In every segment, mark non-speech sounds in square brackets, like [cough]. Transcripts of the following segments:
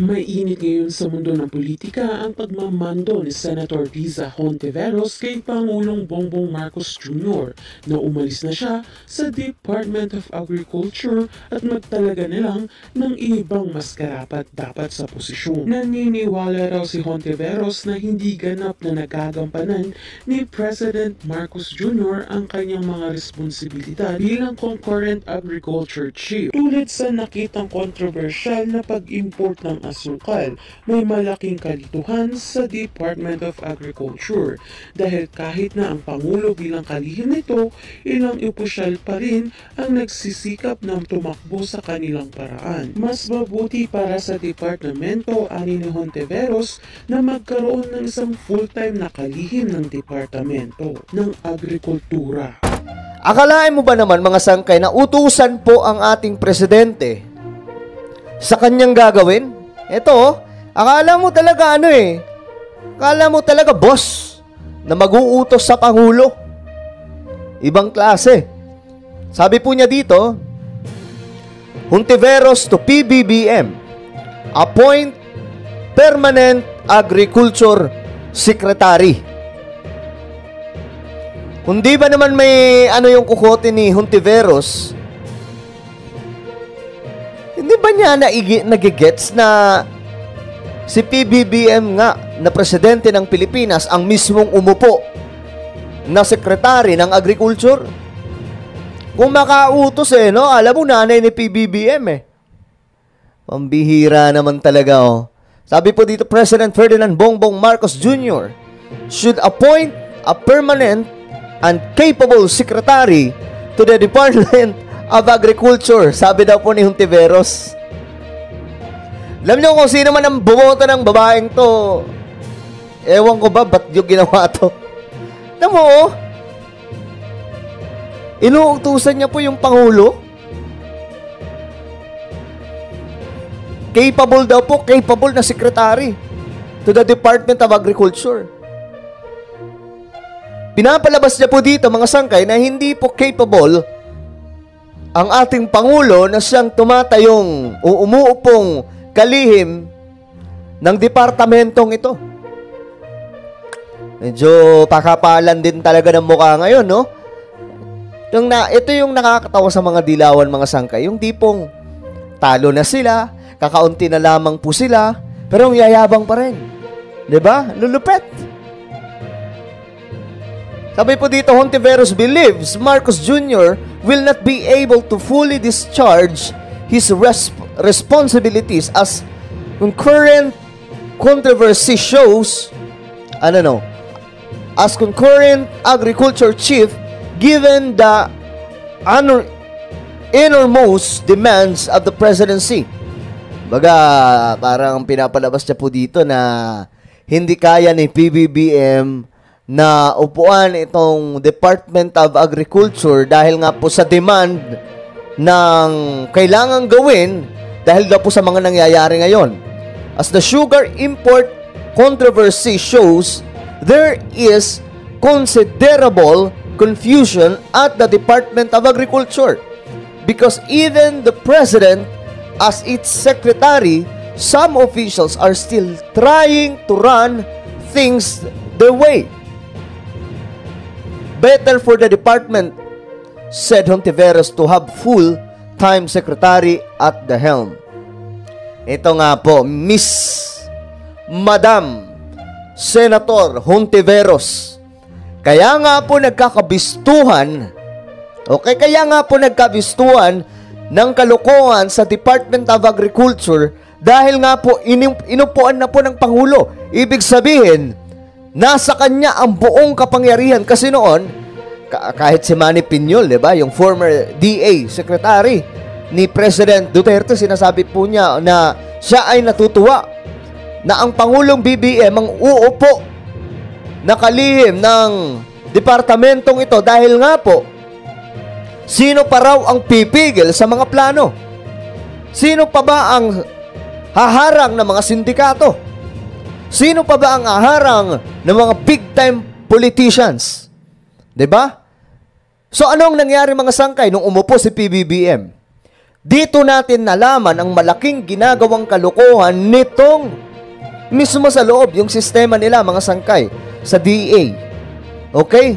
Mainit ngayon sa mundo ng politika ang pagmamando ni Senator Riza Honteveros kay Pangulong Bongbong Marcos Jr. na umalis na siya sa Department of Agriculture at magtalaga na lang ng ibang mas karapat dapat sa posisyon. Naniniwala raw si Honteveros na hindi ganap na nagagampanan ni President Marcos Jr. ang kanyang mga responsibilidad bilang concurrent agriculture chief. Tulad sa nakitang kontrobersyal na pag-import ng asukal, may malaking kalituhan sa Department of Agriculture dahil kahit na ang Pangulo bilang kalihim nito, ilang opisyal pa rin ang nagsisikap ng tumakbo sa kanilang paraan. Mas mabuti para sa departamento ani ni Honteveros na magkaroon ng isang full-time na kalihim ng departamento ng agrikultura. Akalain mo ba naman mga sangkay na utusan po ang ating presidente sa kanyang gagawin? Eto, oh. akala mo talaga ano eh. Akala mo talaga boss na mag-uutos sa Pangulo. Ibang klase. Sabi po niya dito, Huntiveros to PBBM, appoint permanent agriculture secretary. Kundi ba naman may ano yung kukote ni Huntiveros niya nagigets na si PBBM nga na presidente ng Pilipinas ang mismong umupo na sekretary ng agriculture. Kung makautos eh, no? Alam mo, nanay ni PBBM eh. Pambihira naman talaga oh. Sabi po dito, President Ferdinand Bongbong Marcos Jr. should appoint a permanent and capable secretary to the [laughs] Department of Agriculture. Sabi daw po ni Huntiveros. Alam niyo kung sino man ang bumoto ng babaeng to. Ewan ko ba, ba't yung ginawa to? Alam mo, oh, inuutusan niya po yung Pangulo. Capable daw po, capable na secretary to the Department of Agriculture. Pinapalabas niya po dito mga sangkay na hindi po capable ang ating Pangulo na siyang tumatayong, umuupong kalihim ng departamentong ito. Medyo pakapalan din talaga ng mukha ngayon, no? Yung na, ito yung nakakatawa sa mga dilawan, mga sangkay. Yung tipong talo na sila, kakaunti na lamang po sila, pero ang yayabang pa rin. ba? Diba? Lulupet. Sabi po dito, Hontiveros believes Marcos Jr. will not be able to fully discharge his res- responsibilities as concurrent controversy shows, I don't know, as concurrent agriculture chief, given the honor, enormous demands of the presidency. Baga, parang pinapalabas niya po dito na hindi kaya ni PBBM na upuan itong Department of Agriculture dahil nga po sa demand ng kailangang gawin dahil daw po sa mga nangyayari ngayon. As the sugar import controversy shows, there is considerable confusion at the Department of Agriculture because even the president as its secretary, some officials are still trying to run things the way. Better for the department said Hontiveros to have full-time secretary at the helm. Ito nga po, Miss, Madam, Senator Hontiveros. Kaya nga po nagkakabistuhan, okay, kaya nga po nagkabistuhan ng kalokohan sa Department of Agriculture dahil nga po inip, inupuan na po ng Pangulo. Ibig sabihin, nasa kanya ang buong kapangyarihan kasi noon, ka- kahit si Manny Pinyol, di ba? Yung former DA, secretary ni President Duterte, sinasabi po niya na siya ay natutuwa na ang Pangulong BBM ang uupo na kalihim ng departamentong ito dahil nga po, sino pa raw ang pipigil sa mga plano? Sino pa ba ang haharang ng mga sindikato? Sino pa ba ang haharang ng mga big time politicians? 'Di ba? So anong nangyari mga sangkay nung umupo si PBBM? Dito natin nalaman ang malaking ginagawang kalokohan nitong mismo sa loob yung sistema nila mga sangkay sa DA. E okay?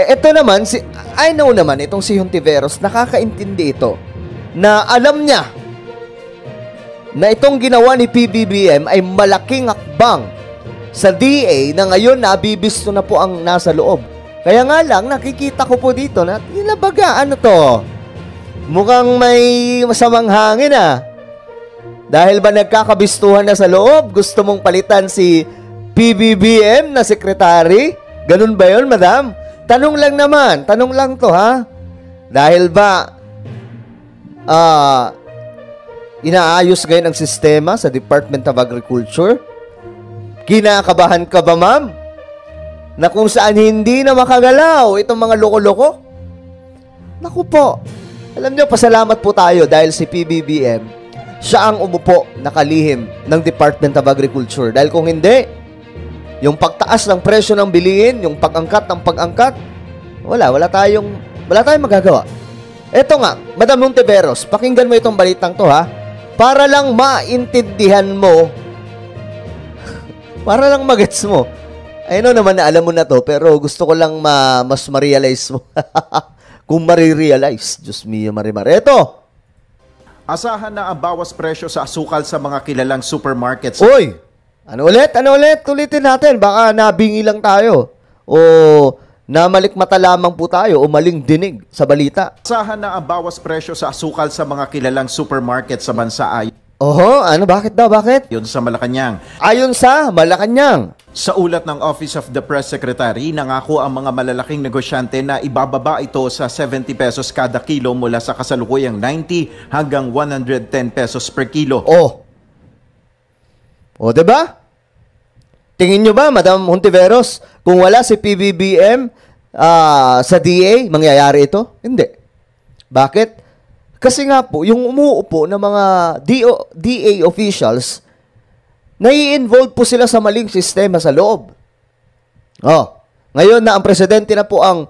E, ito naman, si, I know naman itong si Hontiveros, nakakaintindi ito na alam niya na itong ginawa ni PBBM ay malaking akbang sa DA e na ngayon nabibisto na po ang nasa loob kaya nga lang, nakikita ko po dito na, inabaga, ano to? Mukhang may masamang hangin ah. Dahil ba nagkakabistuhan na sa loob, gusto mong palitan si PBBM na sekretary? Ganun ba yon madam? Tanong lang naman, tanong lang to ha. Dahil ba, ah, uh, inaayos ngayon ang sistema sa Department of Agriculture? Kinakabahan ka ba, ma'am? na kung saan hindi na makagalaw itong mga loko-loko? Naku po, alam nyo, pasalamat po tayo dahil si PBBM, siya ang umupo na kalihim ng Department of Agriculture. Dahil kung hindi, yung pagtaas ng presyo ng bilihin, yung pagangkat ng pagangkat, wala, wala tayong, wala tayong magagawa. Eto nga, Madam Monteveros, pakinggan mo itong balitang to ha, para lang maintindihan mo, [laughs] para lang magets mo, I know naman na alam mo na to, pero gusto ko lang ma, mas ma-realize mo. [laughs] Kung marirealize, Diyos mio, marimar. Eto! Asahan na ang bawas presyo sa asukal sa mga kilalang supermarkets. Uy! Ano ulit? Ano ulit? Tulitin natin. Baka nabingi lang tayo. O namalikmata lamang po tayo o maling dinig sa balita. Asahan na ang bawas presyo sa asukal sa mga kilalang supermarket sa bansa ay... Oho, ano? Bakit daw? Bakit? yun sa Malacanang. Ayon sa Malacanang, sa ulat ng Office of the Press Secretary, nangako ang mga malalaking negosyante na ibababa ito sa 70 pesos kada kilo mula sa kasalukuyang 90 hanggang 110 pesos per kilo. Oh. oh, 'di ba? Tingin niyo ba, Madam Hontiveros, kung wala si PBBM uh, ah, sa DA, mangyayari ito? Hindi. Bakit? Kasi nga po, yung umuupo ng mga DA officials nai-involve po sila sa maling sistema sa loob. Oh, ngayon na ang presidente na po ang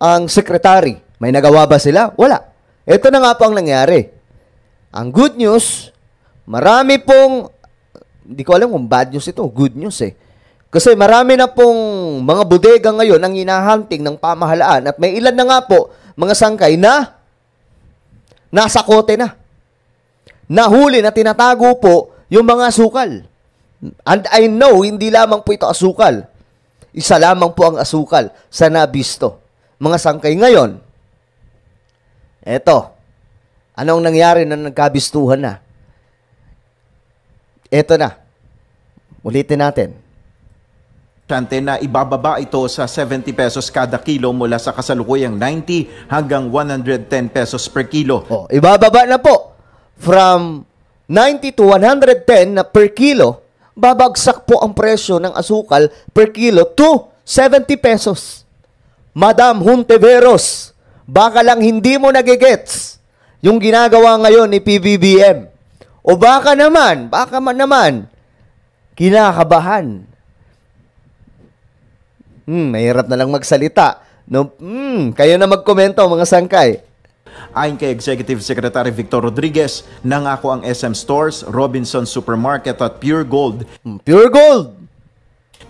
ang secretary, may nagawa ba sila? Wala. Ito na nga po ang nangyari. Ang good news, marami pong, hindi ko alam kung bad news ito, good news eh. Kasi marami na pong mga bodega ngayon ang hinahunting ng pamahalaan at may ilan na nga po mga sangkay na nasa kote na. Nahuli na tinatago po yung mga sukal. And I know, hindi lamang po ito asukal. Isa lamang po ang asukal sa nabisto. Mga sangkay ngayon, eto, anong nangyari na nagkabistuhan na? Eto na, ulitin natin importante na ibababa ito sa 70 pesos kada kilo mula sa kasalukuyang 90 hanggang 110 pesos per kilo. Oh, ibababa na po from 90 to 110 na per kilo babagsak po ang presyo ng asukal per kilo to 70 pesos. Madam Hunteveros, baka lang hindi mo nagigets yung ginagawa ngayon ni PBBM. O baka naman, baka man naman, kinakabahan. Hmm, mahirap na lang magsalita. No, hmm, kayo na magkomento mga sangkay. Ayon kay Executive Secretary Victor Rodriguez, nangako ang SM Stores, Robinson Supermarket at Pure Gold. Hmm, Pure Gold!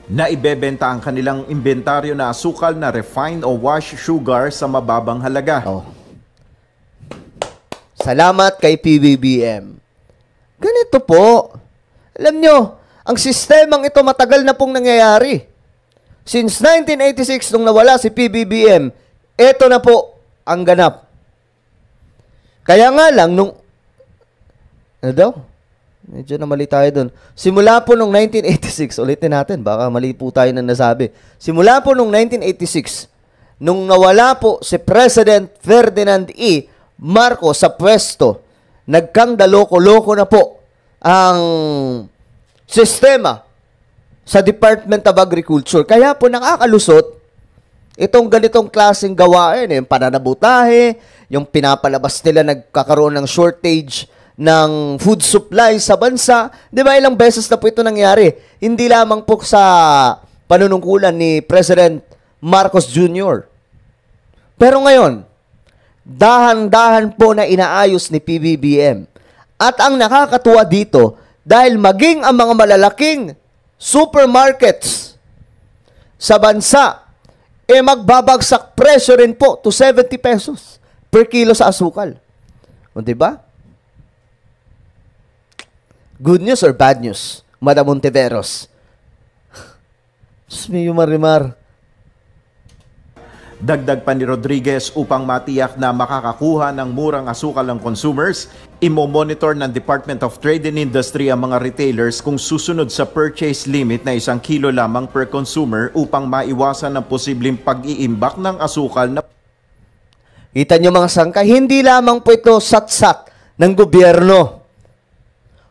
na ibebenta ang kanilang inventaryo na asukal na refined o wash sugar sa mababang halaga. Oh. Salamat kay PBBM. Ganito po. Alam nyo, ang sistemang ito matagal na pong nangyayari. Since 1986 nung nawala si PBBM, ito na po ang ganap. Kaya nga lang, nung, ano daw? Medyo na mali tayo doon. Simula po nung 1986, ulitin natin, baka mali po tayo na nasabi. Simula po nung 1986, nung nawala po si President Ferdinand E. Marcos sa pwesto, nagkang daloko-loko na po ang sistema sa Department of Agriculture. Kaya po nakakalusot Itong ganitong klaseng gawain, yung pananabutahe, yung pinapalabas nila nagkakaroon ng shortage ng food supply sa bansa. Di ba ilang beses na po ito nangyari? Hindi lamang po sa panunungkulan ni President Marcos Jr. Pero ngayon, dahan-dahan po na inaayos ni PBBM. At ang nakakatuwa dito, dahil maging ang mga malalaking supermarkets sa bansa eh magbabagsak presyo rin po to 70 pesos per kilo sa asukal. O, di ba? Good news or bad news, Madam Monteveros? [laughs] Diyos may marimar. Dagdag pa ni Rodriguez upang matiyak na makakakuha ng murang asukal ang consumers, imomonitor ng Department of Trade and Industry ang mga retailers kung susunod sa purchase limit na isang kilo lamang per consumer upang maiwasan ang posibleng pag-iimbak ng asukal na Kita niyo mga sangka, hindi lamang po ito satsak ng gobyerno,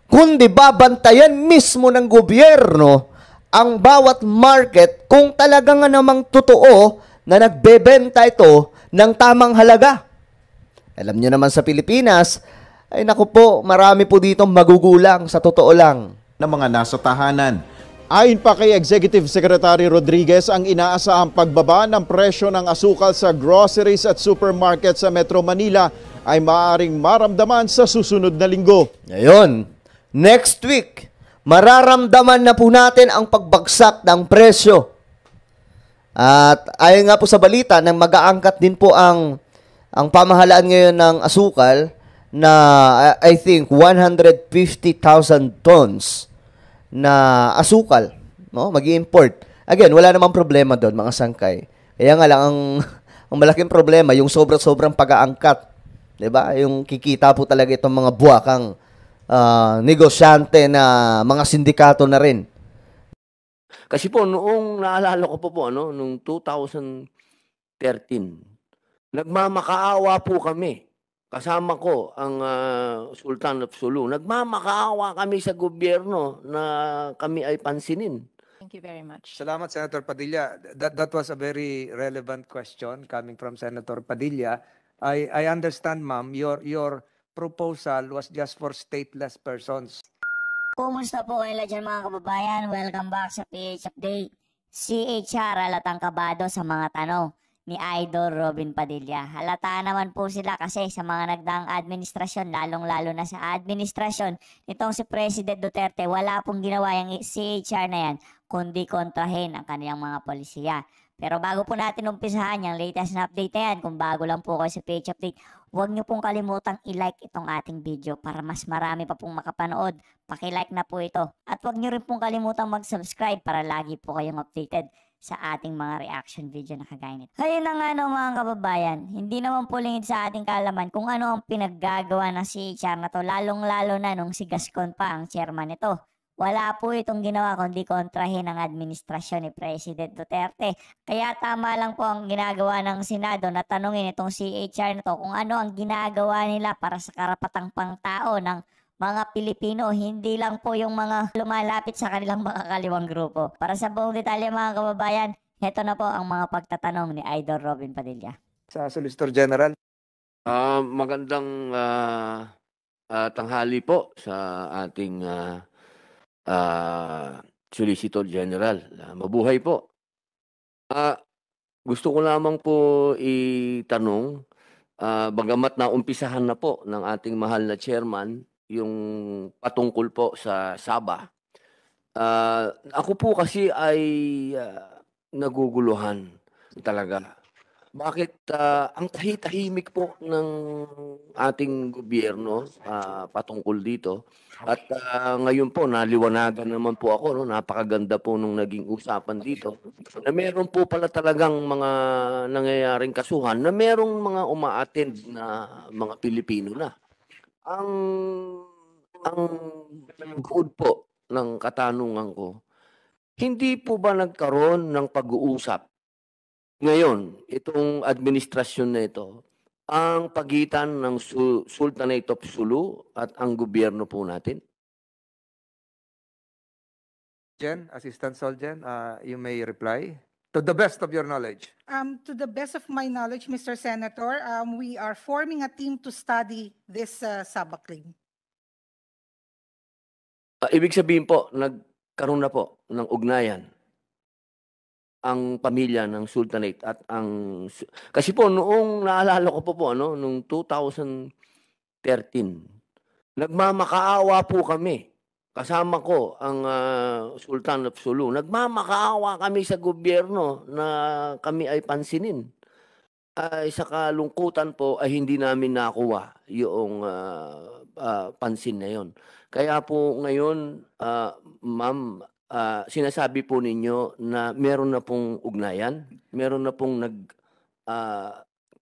kundi babantayan mismo ng gobyerno ang bawat market kung talaga nga namang totoo na nagbebenta ito ng tamang halaga. Alam nyo naman sa Pilipinas, ay naku po, marami po dito magugulang sa totoo lang. Ng mga nasa tahanan. Ayon pa kay Executive Secretary Rodriguez, ang inaasahang pagbaba ng presyo ng asukal sa groceries at supermarket sa Metro Manila ay maaaring maramdaman sa susunod na linggo. Ngayon, next week, mararamdaman na po natin ang pagbagsak ng presyo at ayon nga po sa balita, nang mag-aangkat din po ang ang pamahalaan ngayon ng asukal na I think 150,000 tons na asukal, no? mag import Again, wala namang problema doon mga sangkay. Kaya nga lang ang [laughs] ang malaking problema yung sobra sobrang pag-aangkat, 'di ba? Yung kikita po talaga itong mga buwakang uh, negosyante na mga sindikato na rin kasi po, noong naalala ko po po, ano, noong 2013, nagmamakaawa po kami. Kasama ko ang uh, Sultan of Sulu. Nagmamakaawa kami sa gobyerno na kami ay pansinin. Thank you very much. Salamat, Senator Padilla. That, that was a very relevant question coming from Senator Padilla. I, I understand, ma'am, your, your proposal was just for stateless persons. Kumusta po kayo lahat dyan mga kababayan? Welcome back sa PH Update. Si HR halatang kabado sa mga tanong ni Idol Robin Padilla. Halata naman po sila kasi sa mga nagdaang administrasyon, lalong-lalo na sa administrasyon nitong si President Duterte, wala pong ginawa yung CHR na yan, kundi kontrahin ang kanilang mga polisiya. Pero bago po natin umpisahan yung latest na update na yan, kung bago lang po kayo sa page update, huwag niyo pong kalimutang i-like itong ating video para mas marami pa pong makapanood. Paki-like na po ito. At huwag niyo rin pong kalimutang mag-subscribe para lagi po kayong updated sa ating mga reaction video na kagaya nito. Ayun na nga no mga kababayan, hindi naman po sa ating kalaman kung ano ang pinaggagawa ng si HR na to, lalong-lalo na nung si Gascon pa ang chairman nito. Wala po itong ginawa kundi kontrahin ng administrasyon ni President Duterte. Kaya tama lang po ang ginagawa ng Senado na tanungin itong CHR na to kung ano ang ginagawa nila para sa karapatang pangtao ng mga Pilipino, hindi lang po yung mga lumalapit sa kanilang mga kaliwang grupo. Para sa buong detalye mga kababayan, heto na po ang mga pagtatanong ni Idol Robin Padilla. Sa Solicitor General. Uh, magandang uh, uh, tanghali po sa ating uh, ah, Solicitor General. Ah, Mabuhay po. Ah, gusto ko lamang po itanong, ah, bagamat naumpisahan na po ng ating mahal na chairman yung patungkol po sa Saba. Ah, ako po kasi ay ah, naguguluhan talaga. Bakit, ah, ang tahi-tahimik po ng ating gobyerno, ah, patungkol dito at, ah, ngayon po naliwanagan naman po ako 'no, napakaganda po nung naging usapan dito na meron po pala talagang mga nangyayaring kasuhan na merong mga umaattend na mga Pilipino na. Ang ang good po ng katanungan ko, hindi po ba nagkaroon ng pag-uusap ngayon, itong administrasyon na ito, ang pagitan ng Sultanate of Sulu at ang gobyerno po natin? Jen, Assistant Soljen, uh, you may reply. To the best of your knowledge. Um, to the best of my knowledge, Mr. Senator, um, we are forming a team to study this uh, subclaim. Uh, ibig sabihin po, nagkaroon na po ng ugnayan ang pamilya ng Sultanate at ang kasi po noong naalala ko po po ano noong 2013 nagmamakaawa po kami kasama ko ang uh, Sultan of Sulu nagmamakaawa kami sa gobyerno na kami ay pansinin ay sa kalungkutan po ay hindi namin nakuha yung uh, uh, pansin na yon. Kaya po ngayon, uh, ma'am, uh, sinasabi po ninyo na meron na pong ugnayan, meron na pong nag uh,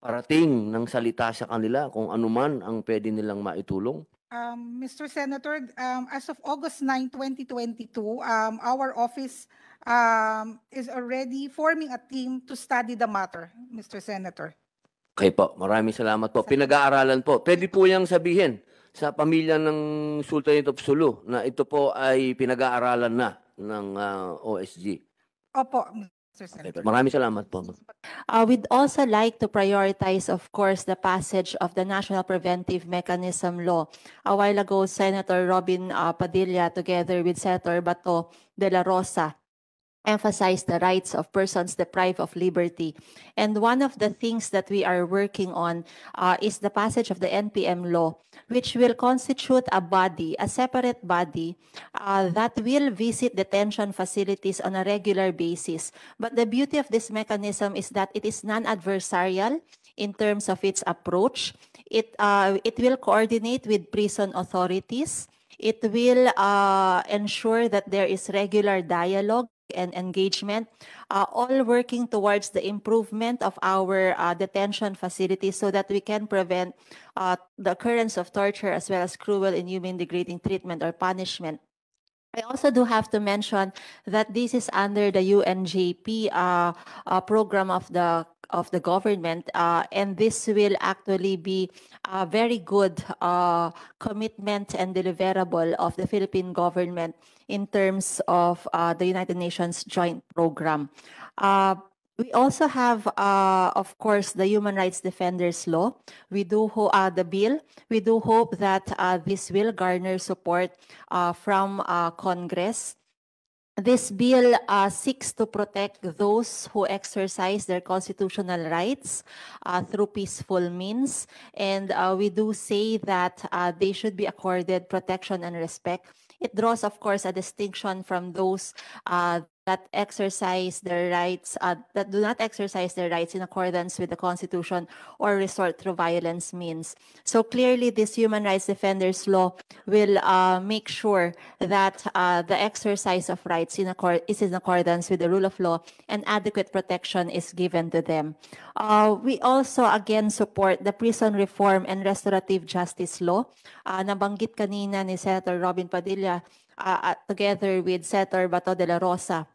parating ng salita sa kanila kung anuman ang pwede nilang maitulong? Um, Mr. Senator, um, as of August 9, 2022, um, our office um, is already forming a team to study the matter, Mr. Senator. Okay po, maraming salamat po. Pinag-aaralan po. Pwede po niyang sabihin sa pamilya ng Sultanate of Sulu na ito po ay pinag-aaralan na ng ah, OSG. Opo, Mr. Senator. Maraming salamat po. Uh, we'd also like to prioritize, of course, the passage of the National Preventive Mechanism Law. A while ago, Senator Robin uh, Padilla, together with Senator Bato de la Rosa, emphasize the rights of persons deprived of liberty. And one of the things that we are working on uh, is the passage of the NPM law, which will constitute a body, a separate body, uh, that will visit detention facilities on a regular basis. But the beauty of this mechanism is that it is non-adversarial in terms of its approach. It, uh, it will coordinate with prison authorities. It will uh, ensure that there is regular dialogue and engagement, uh, all working towards the improvement of our uh, detention facilities so that we can prevent uh, the occurrence of torture as well as cruel, inhuman, degrading treatment or punishment. I also do have to mention that this is under the UNGP uh, uh, program of the of the government. Uh, and this will actually be a very good uh, commitment and deliverable of the Philippine government in terms of uh, the United Nations joint program. Uh, we also have, uh, of course, the Human Rights Defenders Law. We do uh, the bill. We do hope that this will garner support from Congress. This bill uh, seeks to protect those who exercise their constitutional rights uh, through peaceful means. And uh, we do say that uh, they should be accorded protection and respect. It draws, of course, a distinction from those uh, that exercise their rights uh, that do not exercise their rights in accordance with the constitution or resort through violence means so clearly this human rights defenders law will uh, make sure that uh, the exercise of rights in accord is in accordance with the rule of law and adequate protection is given to them uh, we also again support the prison reform and restorative justice law uh, nabanggit kanina ni Senator Robin Padilla uh, together with Senator Bato de la Rosa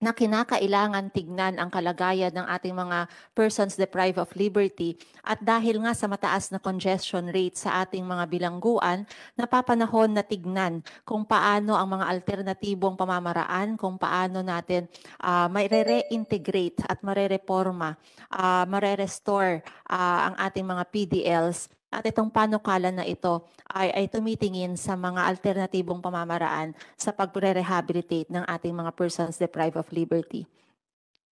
na kinakailangan tignan ang kalagayan ng ating mga persons deprived of liberty at dahil nga sa mataas na congestion rate sa ating mga bilangguan, napapanahon na tignan kung paano ang mga alternatibong pamamaraan, kung paano natin uh, maire-reintegrate at marereforma, uh, ah, marerestore uh, ah, ang ating mga PDLs at itong panukala na ito ay, ay tumitingin sa mga alternatibong pamamaraan sa pagre-rehabilitate ng ating mga persons deprived of liberty.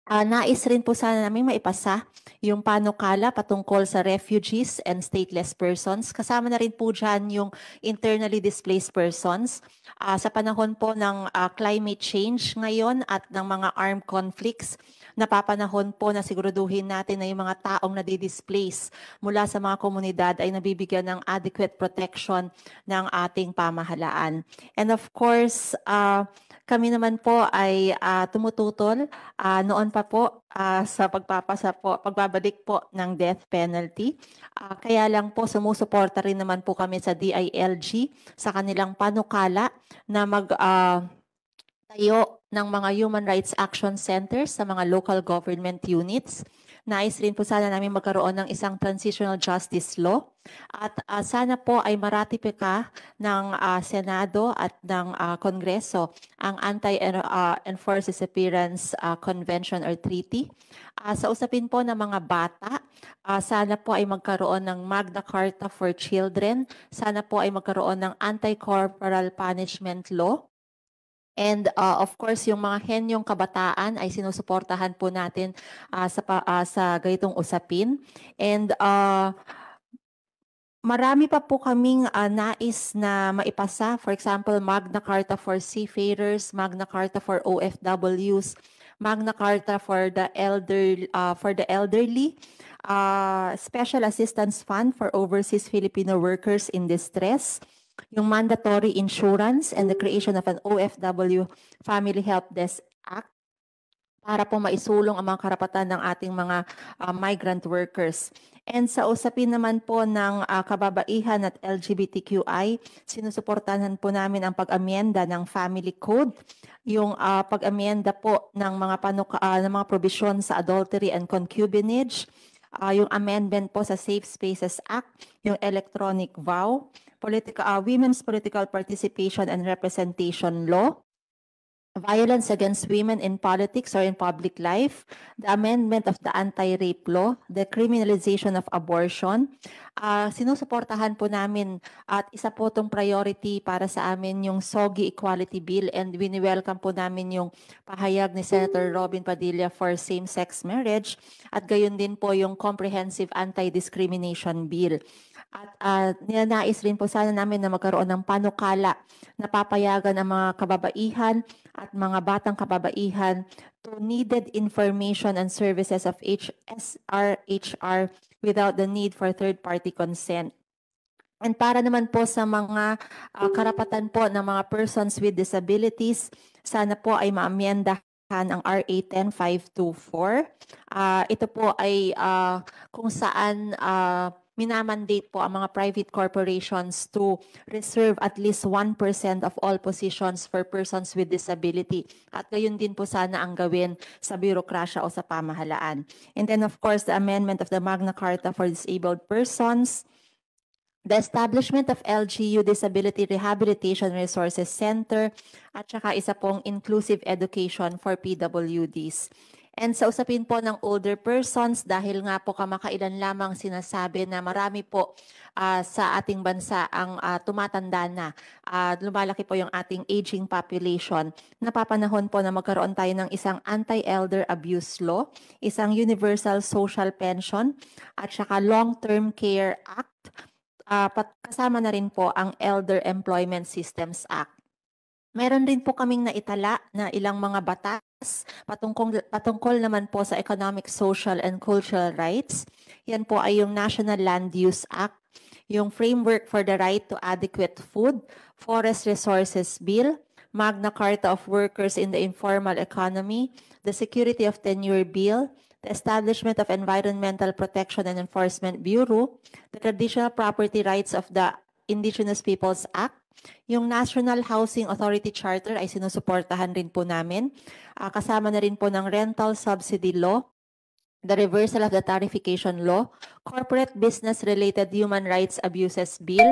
Uh, nais rin po sana namin maipasa yung panukala patungkol sa refugees and stateless persons. Kasama na rin po dyan yung internally displaced persons. Uh, sa panahon po ng uh, climate change ngayon at ng mga armed conflicts, napapanahon po na siguraduhin natin na yung mga taong na displace mula sa mga komunidad ay nabibigyan ng adequate protection ng ating pamahalaan. And of course, uh, kami naman po ay uh, tumututol uh, noon pa po uh, sa pagpapasa po, pagbabalik po ng death penalty. Uh, kaya lang po sumusuporta rin naman po kami sa DILG sa kanilang panukala na mag uh, tayo ng mga Human Rights Action Centers sa mga local government units. Nais rin po sana namin magkaroon ng isang transitional justice law at uh, sana po ay maratipika ng uh, Senado at ng uh, Kongreso ang Anti-Enforced Disappearance uh, Convention or Treaty. Uh, sa usapin po ng mga bata, uh, sana po ay magkaroon ng Magna Carta for Children, sana po ay magkaroon ng Anti-Corporal Punishment Law, And uh, of course, yung mga henyong kabataan ay sinusuportahan po natin uh, sa, uh, sa ganitong usapin. And uh, marami pa po kaming uh, nais na maipasa. For example, Magna Carta for Seafarers, Magna Carta for OFWs, Magna Carta for the elder uh, for the elderly, uh, Special Assistance Fund for overseas Filipino workers in distress, yung mandatory insurance and the creation of an OFW Family Help Desk Act para po maisulong ang mga karapatan ng ating mga uh, migrant workers. And sa usapin naman po ng uh, kababaihan at LGBTQI, sinusuportahan po namin ang pag-amyenda ng Family Code, yung uh, pag-amyenda po ng mga panuka, uh, ng mga provision sa adultery and concubinage, uh, yung amendment po sa Safe Spaces Act, yung electronic vow, political, uh, Women's Political Participation and Representation Law, Violence Against Women in Politics or in Public Life, the amendment of the anti-rape law, the criminalization of abortion. Uh, sinusuportahan po namin at isa po tong priority para sa amin yung SOGI Equality Bill and wini-welcome po namin yung pahayag ni Senator Robin Padilla for same-sex marriage at gayon din po yung Comprehensive Anti-Discrimination Bill. At uh, ninanais rin po sana namin na magkaroon ng panukala na papayagan ang mga kababaihan at mga batang kababaihan to needed information and services of HSRHR without the need for third-party consent. And para naman po sa mga uh, karapatan po ng mga persons with disabilities, sana po ay maamyendahan ang RA 10524. Uh, ito po ay uh, kung saan uh, minamandate po ang mga private corporations to reserve at least 1% of all positions for persons with disability. At gayon din po sana ang gawin sa birokrasya o sa pamahalaan. And then of course, the amendment of the Magna Carta for Disabled Persons, the establishment of LGU Disability Rehabilitation Resources Center, at saka isa pong inclusive education for PWDs. And sa usapin po ng older persons, dahil nga po kamakailan lamang sinasabi na marami po uh, sa ating bansa ang uh, tumatanda na. Uh, lumalaki po yung ating aging population. Napapanahon po na magkaroon tayo ng isang anti-elder abuse law, isang universal social pension, at saka long-term care act. Uh, kasama na rin po ang Elder Employment Systems Act. Meron din po kaming naitala na ilang mga batas patungkol, patungkol naman po sa economic, social, and cultural rights. Yan po ay yung National Land Use Act, yung Framework for the Right to Adequate Food, Forest Resources Bill, Magna Carta of Workers in the Informal Economy, the Security of Tenure Bill, the Establishment of Environmental Protection and Enforcement Bureau, the Traditional Property Rights of the Indigenous Peoples Act, yung National Housing Authority Charter ay sinusuportahan rin po namin. Uh, kasama na rin po ng Rental Subsidy Law the reversal of the tarification law, corporate business-related human rights abuses bill.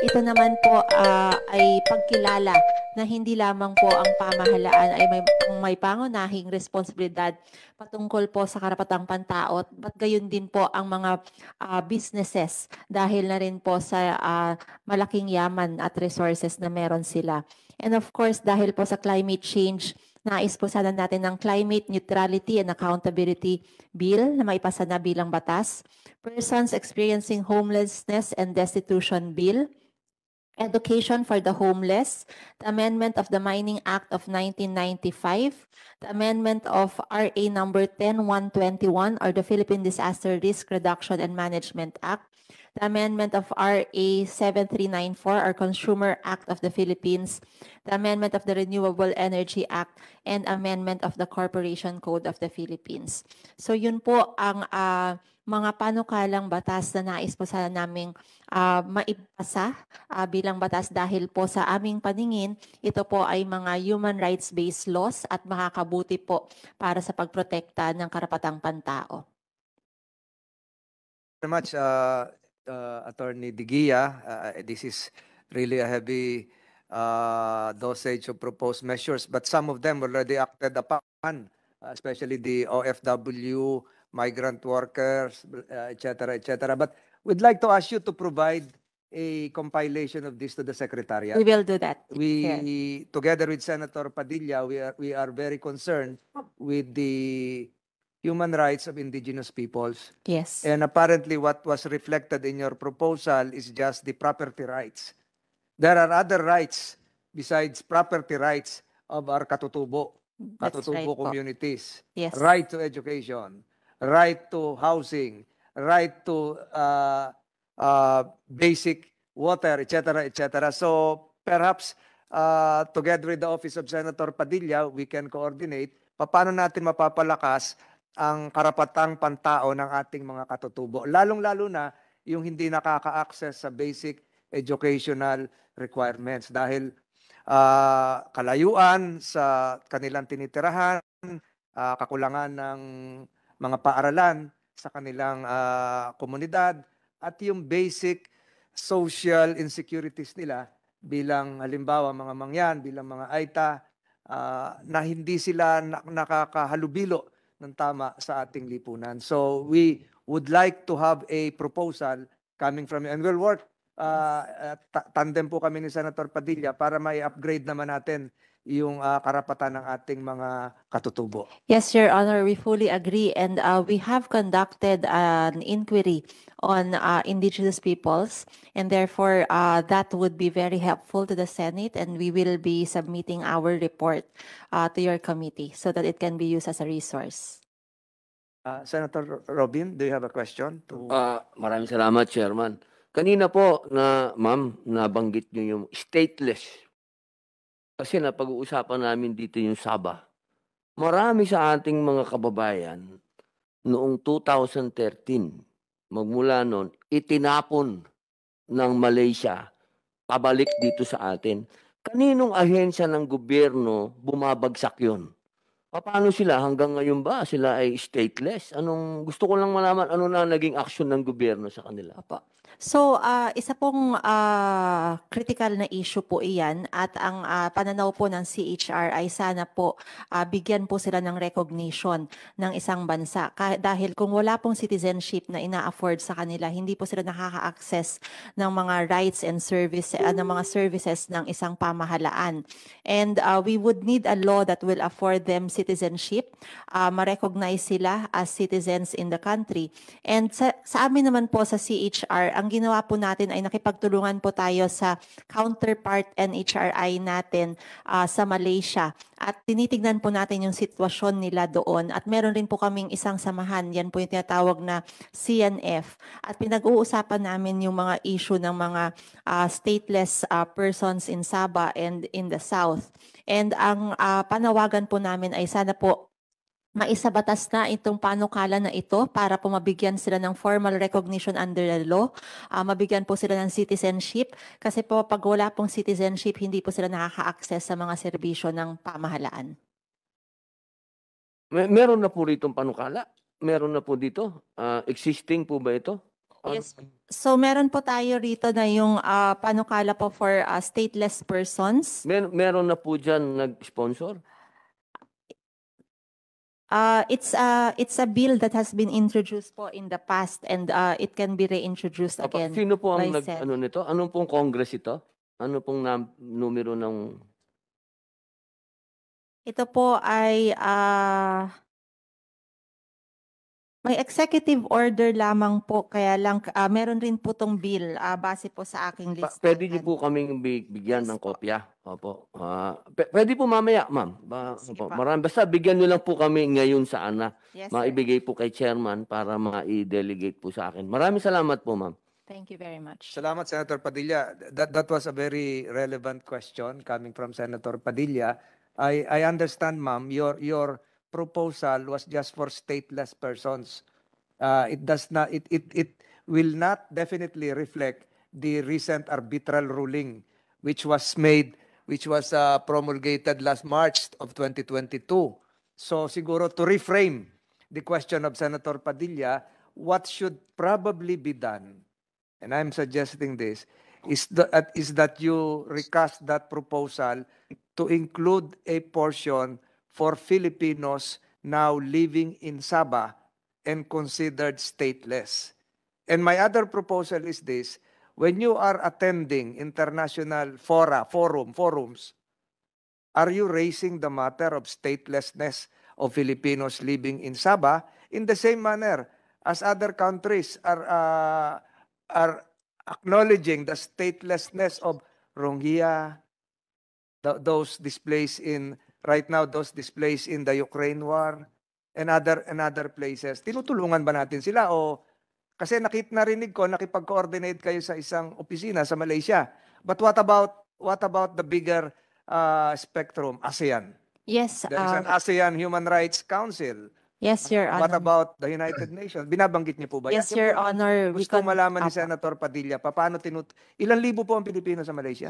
Ito naman po uh, ay pagkilala na hindi lamang po ang pamahalaan ay may, may pangunahing responsibilidad patungkol po sa karapatang pantao at gayon din po ang mga uh, businesses dahil na rin po sa uh, malaking yaman at resources na meron sila. And of course, dahil po sa climate change, Nais po sana natin ng Climate Neutrality and Accountability Bill na maipasa na bilang batas, Persons Experiencing Homelessness and Destitution Bill, Education for the Homeless, the Amendment of the Mining Act of 1995, the Amendment of RA Number 10121 or the Philippine Disaster Risk Reduction and Management Act, the amendment of RA 7394, our Consumer Act of the Philippines, the amendment of the Renewable Energy Act, and amendment of the Corporation Code of the Philippines. So yun po ang uh, mga panukalang batas na nais po sana naming uh, ah, maipasa uh, ah, bilang batas dahil po sa aming paningin, ito po ay mga human rights-based laws at makakabuti po para sa pagprotekta ng karapatang pantao. Very much, uh, uh, Attorney Digia, uh, uh, this is really a heavy uh, dosage of proposed measures, but some of them already acted upon, uh, especially the OFW, migrant workers, etc., etc. Uh, et but we'd like to ask you to provide a compilation of this to the Secretariat. We will do that. We, together with Senator Padilla, we are, we are very concerned oh. with the human rights of indigenous peoples. Yes. And apparently what was reflected in your proposal is just the property rights. There are other rights besides property rights of our katutubo, katutubo right po. communities. Yes. Right to education, right to housing, right to uh, uh, basic water, etc., etc. So perhaps uh, together with the Office of Senator Padilla, we can coordinate paano natin mapapalakas ang karapatang pantao ng ating mga katutubo, lalong-lalo na yung hindi nakaka-access sa basic educational requirements dahil uh, kalayuan sa kanilang tinitirahan, uh, kakulangan ng mga paaralan sa kanilang uh, komunidad at yung basic social insecurities nila bilang halimbawa mga mangyan, bilang mga aita uh, na hindi sila nakakahalubilo ng tama sa ating lipunan. So we would like to have a proposal coming from you and we'll work uh, tandem po kami ni Senator Padilla para may upgrade naman natin yung uh, karapatan ng ating mga katutubo. Yes, Your Honor, we fully agree and uh, we have conducted an inquiry on uh, indigenous peoples and therefore uh, that would be very helpful to the Senate and we will be submitting our report uh, to your committee so that it can be used as a resource. Uh, Senator Robin, do you have a question? To... Uh, maraming salamat, Chairman. Kanina po na ma'am, nabanggit niyo yung stateless. Kasi na pag uusapan namin dito yung Saba. Marami sa ating mga kababayan noong 2013, magmula noon, itinapon ng Malaysia pabalik dito sa atin. Kaninong ahensya ng gobyerno bumabagsak yon? Paano sila hanggang ngayon ba? Sila ay stateless. Anong gusto ko lang malaman ano na naging action ng gobyerno sa kanila? Pa. So, uh, isa pong ah, critical na issue po iyan at ang ah, pananaw po ng CHR ay sana po ah, bigyan po sila ng recognition ng isang bansa. Kah- dahil kung wala pong citizenship na ina-afford sa kanila, hindi po sila nakaka-access ng mga rights and service, ah, ng mga services ng isang pamahalaan. And ah, we would need a law that will afford them citizenship, uh, ma-recognize sila as citizens in the country. And sa, sa amin naman po sa CHR, ang ang ginawa po natin ay nakipagtulungan po tayo sa counterpart NHRI natin uh, sa Malaysia. At tinitignan po natin yung sitwasyon nila doon. At meron rin po kaming isang samahan, yan po yung tinatawag na CNF. At pinag-uusapan namin yung mga issue ng mga uh, stateless uh, persons in Sabah and in the South. And ang uh, panawagan po namin ay sana po maisabatas na itong panukala na ito para po mabigyan sila ng formal recognition under the law. Uh, mabigyan po sila ng citizenship kasi po pag wala pong citizenship, hindi po sila nakaka-access sa mga serbisyo ng pamahalaan. Mer- meron na po rito panukala? Meron na po dito? Uh, existing po ba ito? Yes. So meron po tayo rito na yung uh, panukala po for uh, stateless persons. Mer- meron na po dyan nag-sponsor? Uh, it's a it's a bill that has been introduced po in the past and uh, it can be reintroduced Apa, again. Sino po ang nag, Senate. ano nito? Ano pong Congress ito? Ano pong nam- numero ng Ito po ay uh, may executive order lamang po, kaya lang ah, meron rin po tong bill ah, base po sa aking list. pwede niyo po kaming bi- bigyan ng kopya. Opo. Ah, pwede po mamaya, ma'am. Ba, po. Marami. Basta bigyan niyo lang po kami ngayon sa ANA. Yes, sir. Maibigay po kay chairman para ma-delegate po sa akin. Maraming salamat po, ma'am. Thank you very much. Salamat, Senator Padilla. That, that was a very relevant question coming from Senator Padilla. I, I understand, ma'am, your, your proposal was just for stateless persons. Uh, it does not it it it will not definitely reflect the recent arbitral ruling which was made which was uh, promulgated last March of 2022. So siguro to reframe the question of Senator Padilla, what should probably be done, and I'm suggesting this, is that, uh, is that you recast that proposal to include a portion for Filipinos now living in Sabah and considered stateless. And my other proposal is this, when you are attending international fora, forum, forums, are you raising the matter of statelessness of Filipinos living in Sabah in the same manner as other countries are, uh, are acknowledging the statelessness of Rongia, th those displaced in right now those displays in the Ukraine war and other and other places. Tinutulungan ba natin sila o kasi nakit narinig ko nakipag-coordinate kayo sa isang opisina sa Malaysia. But what about what about the bigger uh, spectrum ASEAN? Yes, there is uh, an ASEAN Human Rights Council. Yes, Your Honor. What about the United Nations? Binabanggit niyo po ba? Yes, Your Honor. Gusto we malaman ni Senator Padilla, paano tinut... Ilan libo po ang Pilipino sa Malaysia?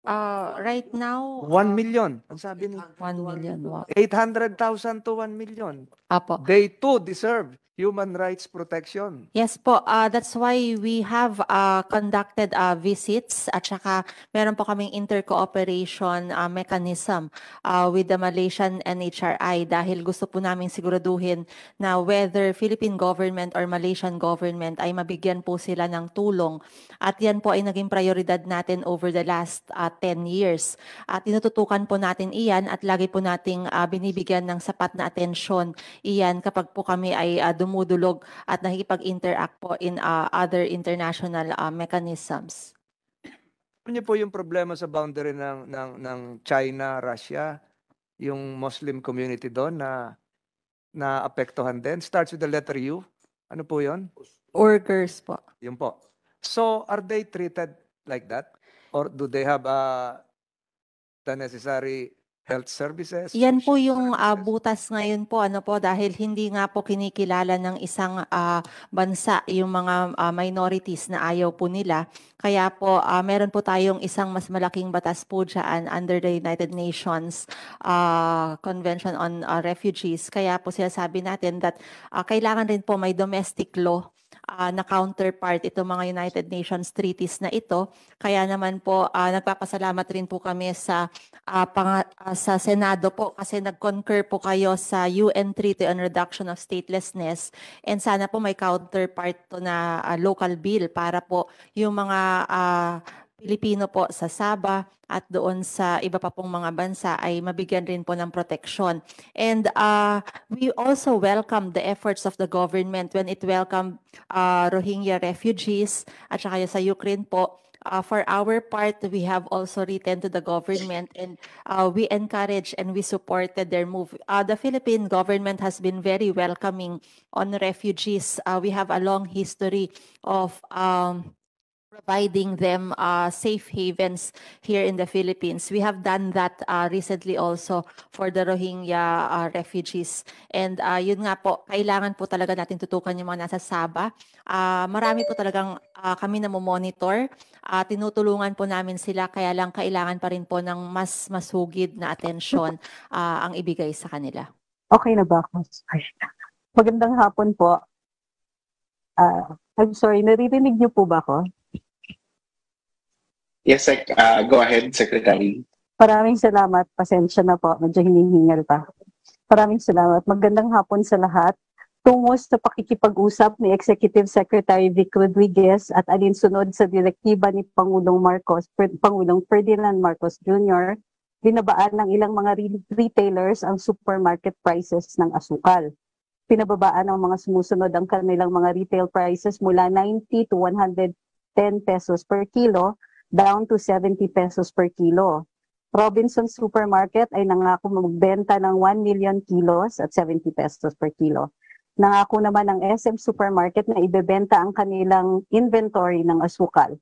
Uh, right now, 1 uh, million. Ang sabi ni 1 million. 800,000 to 1 million. Apo. They too deserve human rights protection. Yes po, uh, that's why we have uh, conducted uh, visits at saka meron po kaming intercooperation uh, mechanism uh, with the Malaysian NHRI dahil gusto po namin siguraduhin na whether Philippine government or Malaysian government ay mabigyan po sila ng tulong at yan po ay naging prioridad natin over the last uh, 10 years. At tinututukan po natin iyan at lagi po nating uh, binibigyan ng sapat na atensyon iyan kapag po kami ay uh, dumudulog at nakikipag-interact po in uh, other international uh, mechanisms? Ano po yung problema sa boundary ng, ng, ng China, Russia, yung Muslim community doon na naapektuhan din? Starts with the letter U. Ano po yon? Orgers po. Yun po. So, are they treated like that? Or do they have uh, the necessary health services, Yan po yung ah, butas ngayon po ano po dahil hindi nga po kinikilala ng isang ah, bansa yung mga ah, minorities na ayaw po nila. Kaya po ah, meron po tayong isang mas malaking batas po dyan under the United Nations ah, Convention on ah, Refugees. Kaya po sinasabi natin that ah, kailangan rin po may domestic law uh, na counterpart itong mga United Nations treaties na ito. Kaya naman po uh, nagpapasalamat rin po kami sa uh, ah, pang, uh, sa Senado po kasi nag-concur po kayo sa UN Treaty on Reduction of Statelessness and sana po may counterpart to na uh, local bill para po yung mga uh, Pilipino po sa Saba at doon sa iba pa pong mga bansa ay mabigyan rin po ng protection. And uh, we also welcome the efforts of the government when it welcomed uh, Rohingya refugees at saka sa Ukraine po. Uh, for our part, we have also written to the government and uh, we encourage and we supported their move. Uh, the Philippine government has been very welcoming on refugees. Uh, we have a long history of um, providing them uh, safe havens here in the Philippines. We have done that uh, recently also for the Rohingya uh, refugees. And uh, yun nga po, kailangan po talaga natin tutukan yung mga nasa Saba. Uh, marami po talagang uh, kami monitor Uh, tinutulungan po namin sila, kaya lang kailangan pa rin po ng mas masugid na atensyon [laughs] uh, ang ibigay sa kanila. Okay na ba ako? Magandang hapon po. Uh, I'm sorry, naririnig niyo po ba ako? Yes, sec, uh, ah, go ahead, Secretary. Maraming salamat. Pasensya na po. Medyo hinihingal pa. Maraming salamat. Magandang hapon sa lahat. Tungo sa pakikipag-usap ni Executive Secretary Vic Rodriguez at alinsunod sa direktiba ni Pangulong Marcos, Pangulong Ferdinand Marcos Jr., binabaan ng ilang mga retailers ang supermarket prices ng asukal. Pinababaan ng mga sumusunod ang kanilang mga retail prices mula 90 to 110 pesos per kilo down to 70 pesos per kilo. Robinson Supermarket ay nangako magbenta ng 1 million kilos at 70 pesos per kilo. Nangako naman ng SM Supermarket na ibebenta ang kanilang inventory ng asukal.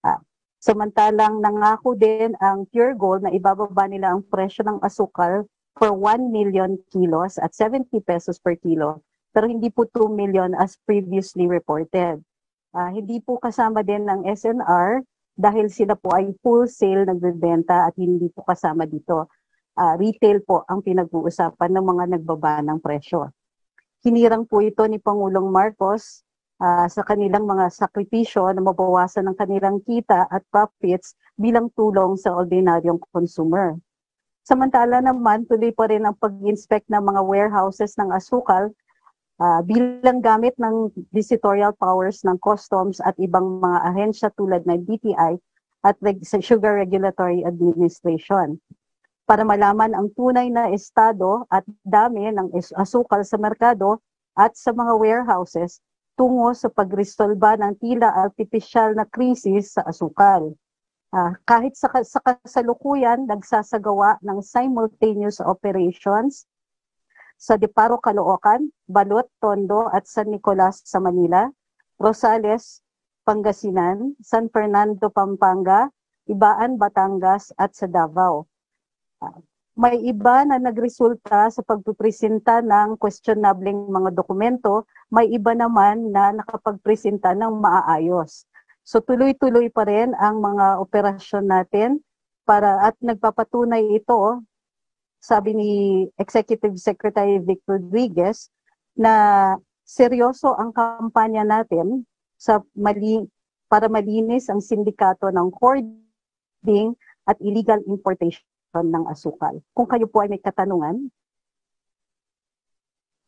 Ah. Samantalang nangako din ang Pure Gold na ibababa nila ang presyo ng asukal for 1 million kilos at 70 pesos per kilo, pero hindi po 2 million as previously reported. Uh, hindi po kasama din ng SNR dahil sila po ay wholesale nagbebenta at hindi po kasama dito. Uh, retail po ang pinag-uusapan ng mga nagbaba ng presyo. Hinirang po ito ni Pangulong Marcos uh, sa kanilang mga sakripisyo na mabawasan ng kanilang kita at profits bilang tulong sa ordinaryong consumer. Samantala naman, tuloy pa rin ang pag-inspect ng mga warehouses ng asukal uh, bilang gamit ng visitorial powers ng customs at ibang mga ahensya tulad ng DTI at sa Sugar Regulatory Administration para malaman ang tunay na estado at dami ng asukal sa merkado at sa mga warehouses tungo sa pagresolba ng tila artificial na krisis sa asukal. Uh, kahit sa, sa kasalukuyan, nagsasagawa ng simultaneous operations sa Deparo, Caloocan, Balot, Tondo at San Nicolas sa Manila, Rosales, Pangasinan, San Fernando, Pampanga, Ibaan, Batangas at sa Davao. Ah, may iba na nagresulta sa pagpipresenta ng questionableng mga dokumento, may iba naman na nakapagpresenta ng maayos. So tuloy-tuloy pa rin ang mga operasyon natin para at nagpapatunay ito oh, sabi ni Executive Secretary Vic Rodriguez na seryoso ang kampanya natin sa mali para malinis ang sindikato ng hoarding at illegal importation ng asukal. Kung kayo po ay may katanungan.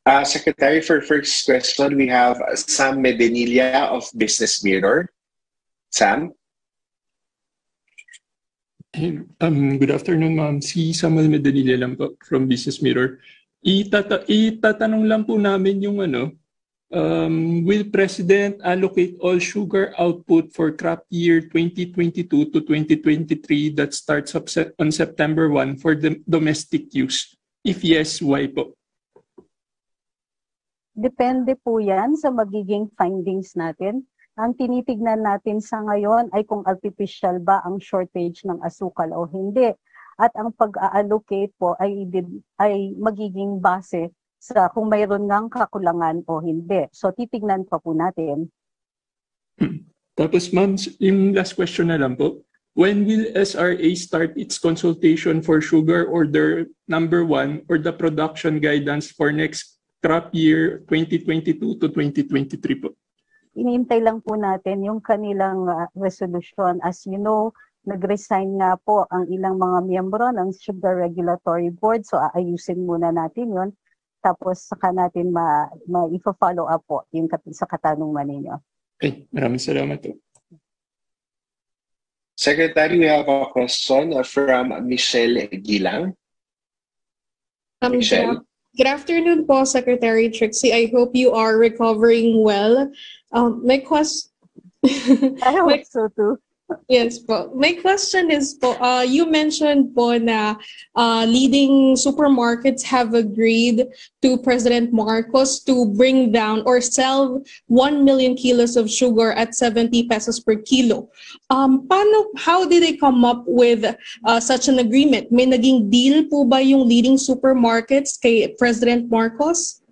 Uh, Secretary, for first question, we have Sam Medenilla of Business Mirror. Sam? Um, good afternoon, ma'am. Si Samuel Medellina lang po from Business Mirror. Itata itatanong lang po namin yung ano, um, will President allocate all sugar output for crop year 2022 to 2023 that starts on September 1 for the domestic use? If yes, why po? Depende po yan sa magiging findings natin ang tinitignan natin sa ngayon ay kung artificial ba ang shortage ng asukal o hindi. At ang pag-allocate po ay, ay magiging base sa kung mayroon ngang kakulangan o hindi. So titignan pa po natin. Hmm. Tapos ma'am, yung last question na lang po. When will SRA start its consultation for sugar order number one or the production guidance for next crop year 2022 to 2023 po? Iniintay lang po natin yung kanilang uh, ah, resolution. As you know, nag-resign nga po ang ilang mga miyembro ng Sugar Regulatory Board. So aayusin muna natin yon Tapos saka natin ma, ma follow up po yung kat sa katanungan ninyo. Okay, maraming salamat po. Secretary, we have a question from Michelle Gilang. Um, Michelle. Good afternoon po, Secretary Trixie. I hope you are recovering well. Um, my question... I hope my, so too. Yes po. My question is po, uh, you mentioned po na uh, leading supermarkets have agreed to President Marcos to bring down or sell 1 million kilos of sugar at 70 pesos per kilo. Um, paano, how did they come up with uh, such an agreement? May naging deal po ba yung leading supermarkets kay President Marcos?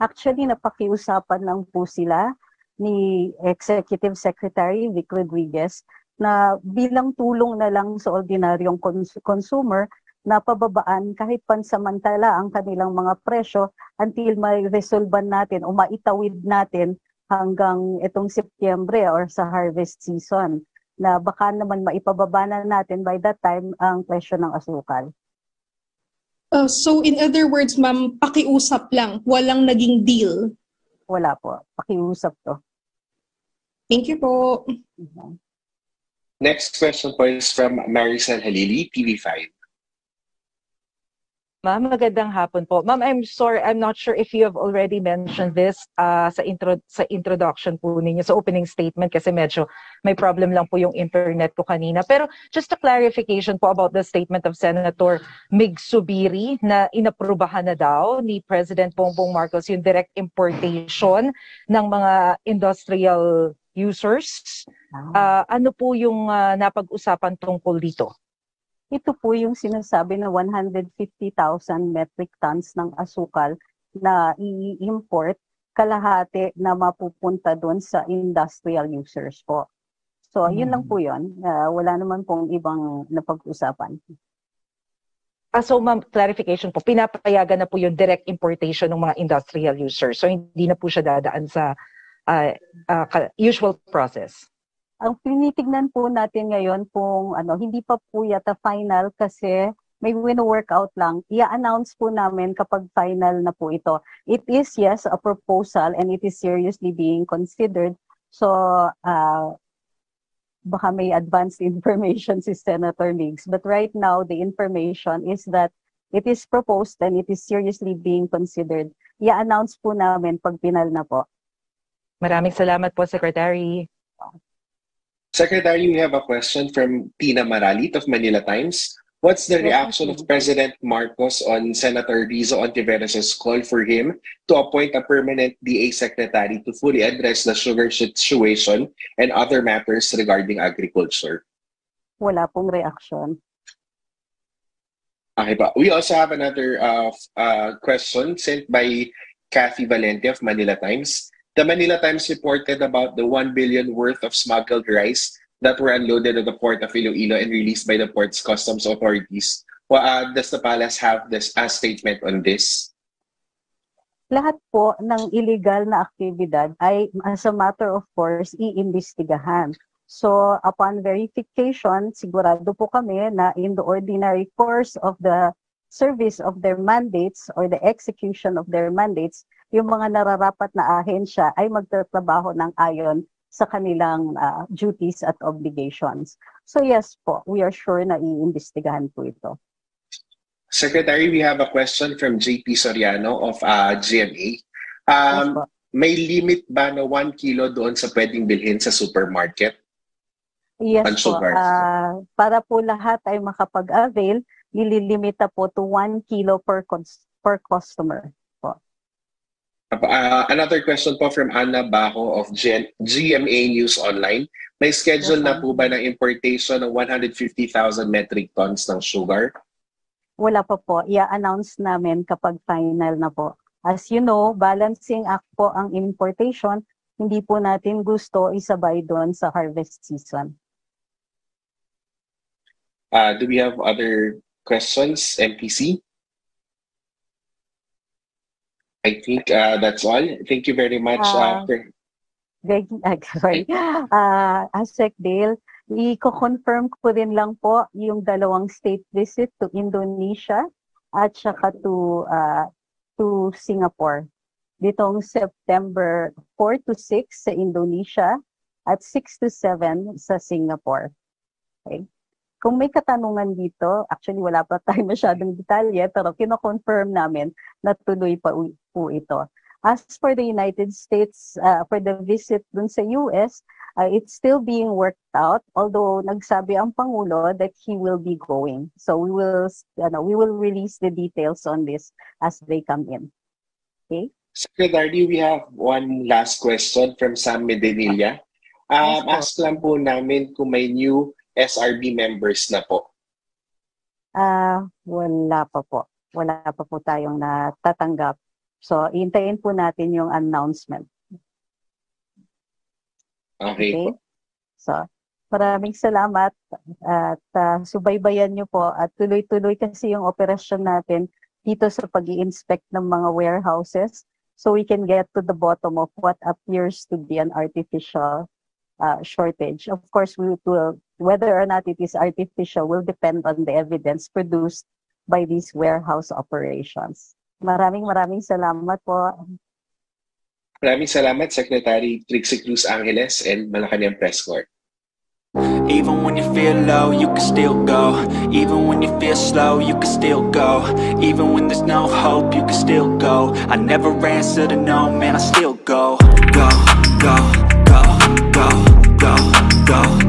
Actually, napakiusapan lang po sila ni Executive Secretary Vic Rodriguez na bilang tulong na lang sa ordinaryong cons- consumer na pababaan kahit pansamantala ang kanilang mga presyo until may resolban natin o maitawid natin hanggang itong Setyembre or sa harvest season na baka naman maipababa na natin by that time ang presyo ng asukal. Uh, so in other words, ma'am, pakiusap lang, walang naging deal. Wala po, pakiusap to. Thank you po. Uh-huh. Next question po is from Maricel Halili, TV5. Ma'am, magandang hapon po. Ma'am, I'm sorry, I'm not sure if you have already mentioned this uh, sa intro sa introduction po ninyo, sa opening statement kasi medyo may problem lang po yung internet ko kanina. Pero just a clarification po about the statement of Senator Mig Subiri na inaprubahan na daw ni President Bongbong Marcos yung direct importation ng mga industrial users. Uh, ano po yung uh, napag-usapan tungkol dito? Ito po yung sinasabi na 150,000 metric tons ng asukal na i-import kalahati na mapupunta doon sa industrial users po. So, hmm. lang po yun. Uh, wala naman pong ibang napag-usapan. Ah, so, ma'am, clarification po, pinapayagan na po yung direct importation ng mga industrial users. So, hindi na po siya dadaan sa uh, uh, usual process? Ang pinitignan po natin ngayon kung ano, hindi pa po yata final kasi may win workout lang. I-announce po namin kapag final na po ito. It is, yes, a proposal and it is seriously being considered. So, uh, baka may advanced [laughs] information si Senator Miggs. But right now, the information is that it is proposed and it is seriously being considered. I-announce po namin pag final na po. Maraming salamat po, Secretary. Secretary, we have a question from Tina Maralit of Manila Times. What's the reaction of President Marcos on Senator Rizzo Ontiveros' call for him to appoint a permanent DA secretary to fully address the sugar situation and other matters regarding agriculture? Wala pong reaction. Okay pa. We also have another uh, uh, question sent by Kathy Valente of Manila Times. The Manila Times reported about the 1 billion worth of smuggled rice that were unloaded at the port of Iloilo and released by the port's customs authorities. Well, uh, does the palace have this a statement on this? Lahat po ng illegal na aktibidad ay as a matter of course iimbestigahan. So upon verification, sigurado po kami na in the ordinary course of the service of their mandates or the execution of their mandates, yung mga nararapat na ahensya ay magtatrabaho ng ayon sa kanilang uh, duties at obligations. So yes po, we are sure na iimbestigahan po ito. Secretary, we have a question from JP Soriano of uh, ah, GMA. Um, yes, may limit ba na 1 kilo doon sa pwedeng bilhin sa supermarket? Yes po. Uh, para po lahat ay makapag-avail, nililimita po to 1 kilo per, per customer. Uh, another question po from Anna Bajo of G- GMA News Online. May schedule yes, na po ba ng importation ng 150,000 metric tons ng sugar? Wala pa po. I-announce namin kapag final na po. As you know, balancing act po ang importation. Hindi po natin gusto isabay doon sa harvest season. Uh, do we have other questions, MPC? I think uh, that's all. Thank you very much. Uh, ah. for... Greg, [laughs] uh, sorry. Uh, Asek Dale, i-confirm ko din lang po yung dalawang state visit to Indonesia at saka to, uh, to Singapore. Ditong September 4 to 6 sa Indonesia at 6 to 7 sa Singapore. Okay. Kung may katanungan dito, actually wala pa [laughs] tayo masyadong detalye, pero kinoconfirm namin na tuloy pa, po ito. As for the United States, uh, for the visit dun sa US, uh, it's still being worked out. Although nagsabi ang Pangulo that he will be going. So we will, you know, we will release the details on this as they come in. Okay? Secretary, we have one last question from Sam Medinilla. Ah, um, yes, ask lang po namin kung may new SRB members na po. Ah, uh, wala pa po. Wala pa po tayong natatanggap So, hintayin po natin yung announcement. Okay. okay? So, maraming salamat at uh, subaybayan niyo po at tuloy-tuloy kasi yung operasyon natin dito sa pag inspect ng mga warehouses so we can get to the bottom of what appears to be an artificial uh, shortage. Of course, we will, whether or not it is artificial will depend on the evidence produced by these warehouse operations. Maraming maraming salamat po. Maraming salamat, Secretary Trixie Cruz Angeles and Malacanang Press Corps. Even when you feel low, you can still go Even when you feel slow, you can still go Even when there's no hope, you can still go I never answer to no, man, I still go Go, go, go, go, go, go